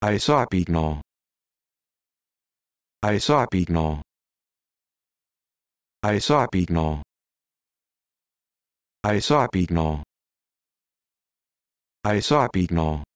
I saw Pigno. I saw Pigno. I saw Pigno. I saw Pigno. I saw Pigno.